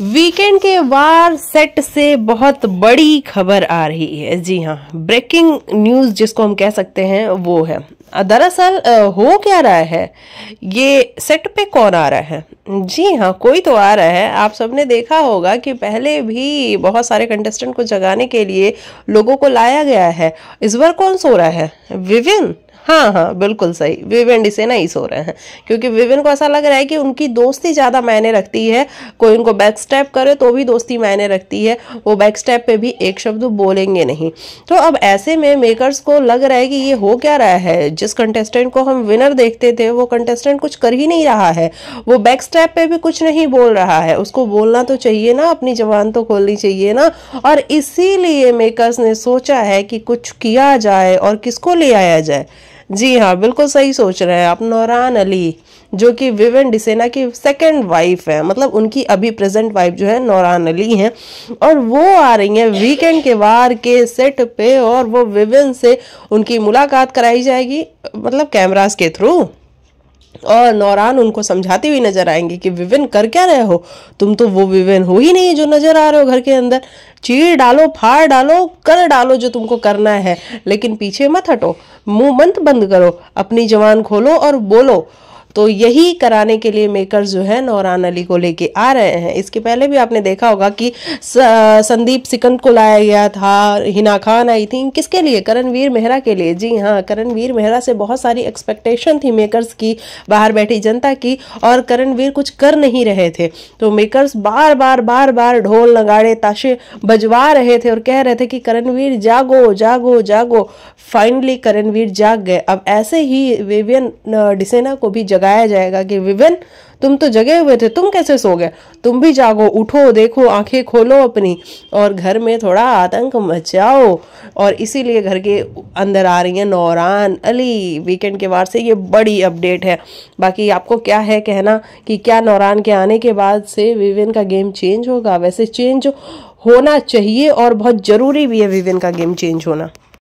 weekend के वार set से बहुत बड़ी खबर आ रही है जी हाँ ब्रेकिंग न्यूज़ जिसको हम कह सकते हैं वो है दरअसल हो क्या रहा है ये सेट पे कौन आ रहा है जी हाँ कोई तो आ रहा है आप सबने देखा होगा कि पहले भी बहुत सारे कंटेस्टेंट को जगाने के लिए लोगों को लाया गया है इस बार कौन सो रहा है विविन हाँ हाँ बिल्कुल सही विवेन इसे नहीं सो रहे हैं क्योंकि विवेन को ऐसा लग रहा है कि उनकी दोस्ती ज़्यादा मायने रखती है कोई उनको बैक स्टेप करे तो भी दोस्ती मायने रखती है वो बैक स्टेप पे भी एक शब्द बोलेंगे नहीं तो अब ऐसे में मेकर्स को लग रहा है कि ये हो क्या रहा है जिस कंटेस्टेंट को हम विनर देखते थे वो कंटेस्टेंट कुछ कर ही नहीं रहा है वो बैक स्टेप पर भी कुछ नहीं बोल रहा है उसको बोलना तो चाहिए ना अपनी जबान तो खोलनी चाहिए ना और इसीलिए मेकर्स ने सोचा है कि कुछ किया जाए और किसको ले आया जाए जी हाँ बिल्कुल सही सोच रहे हैं आप नौरान अली जो कि विवेन डिसेना की सेकंड वाइफ है मतलब उनकी अभी प्रेजेंट वाइफ जो है नौरान अली हैं और वो आ रही हैं वीकेंड के वार के सेट पे और वो विवेन से उनकी मुलाकात कराई जाएगी मतलब कैमरास के थ्रू और नौरान उनको समझाती हुई नजर आएंगे कि विविन कर क्या रहे हो तुम तो वो विविन हो ही नहीं जो नजर आ रहे हो घर के अंदर चीर डालो फाड़ डालो कर डालो जो तुमको करना है लेकिन पीछे मत हटो मुंह मंत बंद करो अपनी जवान खोलो और बोलो तो यही कराने के लिए मेकर जो है नौरान अली को लेके आ रहे हैं इसके पहले भी आपने देखा होगा कि संदीप सिकंद को लाया गया था हिना खान आई थी किसके लिए करणवीर मेहरा के लिए जी हाँ करणवीर मेहरा से बहुत सारी एक्सपेक्टेशन थी मेकर्स की बाहर बैठी जनता की और करणवीर कुछ कर नहीं रहे थे तो मेकर्स बार बार बार बार ढोल नगाड़े ताशे बजवा रहे थे और कह रहे थे कि करणवीर जागो जागो जागो फाइनली करणवीर जाग गए अब ऐसे ही वेवियन डिसेना को भी जगा लगाया जाएगा कि विभिन्न तुम तो जगे हुए थे तुम कैसे सो गए तुम भी जागो उठो देखो आंखें खोलो अपनी और घर में थोड़ा आतंक मचाओ और इसीलिए घर के अंदर आ रही है नौरान अली वीकेंड के बाद से ये बड़ी अपडेट है बाकी आपको क्या है कहना कि क्या नौरान के आने के बाद से विविन का गेम चेंज होगा वैसे चेंज होना चाहिए और बहुत ज़रूरी भी है विविन का गेम चेंज होना